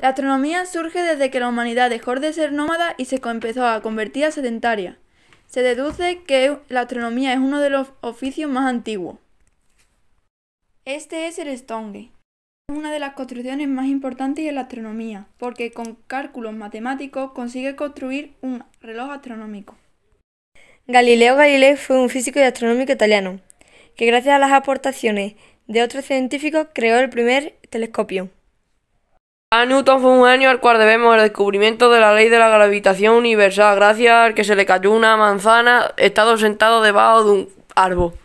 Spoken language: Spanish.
La astronomía surge desde que la humanidad dejó de ser nómada y se empezó a convertir a sedentaria. Se deduce que la astronomía es uno de los oficios más antiguos. Este es el Stonge. Es una de las construcciones más importantes de la astronomía, porque con cálculos matemáticos consigue construir un reloj astronómico. Galileo Galilei fue un físico y astronómico italiano, que gracias a las aportaciones de otros científicos creó el primer telescopio. Newton fue un año al cual debemos el descubrimiento de la ley de la gravitación universal, gracias al que se le cayó una manzana estado sentado debajo de un árbol.